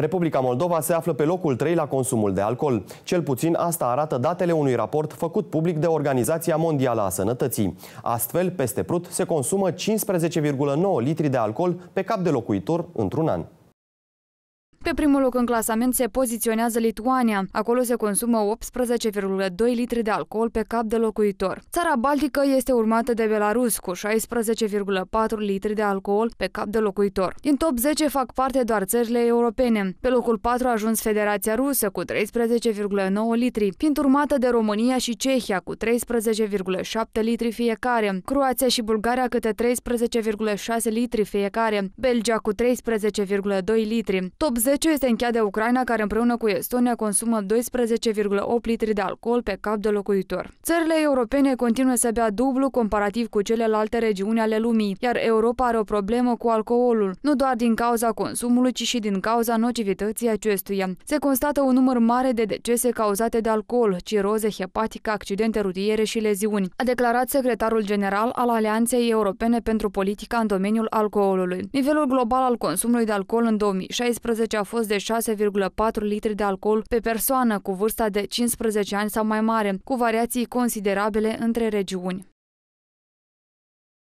Republica Moldova se află pe locul 3 la consumul de alcool. Cel puțin asta arată datele unui raport făcut public de Organizația Mondială a Sănătății. Astfel, peste Prut se consumă 15,9 litri de alcool pe cap de locuitor într-un an. Pe primul loc în clasament se poziționează Lituania. Acolo se consumă 18,2 litri de alcool pe cap de locuitor. Țara Baltică este urmată de Belarus cu 16,4 litri de alcool pe cap de locuitor. Din top 10 fac parte doar țările europene. Pe locul 4 a ajuns Federația Rusă cu 13,9 litri, fiind urmată de România și Cehia cu 13,7 litri fiecare, Croația și Bulgaria câte 13,6 litri fiecare, Belgia cu 13,2 litri. Top 10 de ce este închea de Ucraina, care împreună cu Estonia consumă 12,8 litri de alcool pe cap de locuitor. Țările europene continuă să bea dublu comparativ cu celelalte regiuni ale lumii, iar Europa are o problemă cu alcoolul, nu doar din cauza consumului, ci și din cauza nocivității acestuia. Se constată un număr mare de decese cauzate de alcool, ciroze hepatică, accidente rutiere și leziuni, a declarat secretarul general al Alianței Europene pentru Politica în domeniul alcoolului. Nivelul global al consumului de alcool în 2016 a fost de 6,4 litri de alcool pe persoană cu vârsta de 15 ani sau mai mare, cu variații considerabile între regiuni.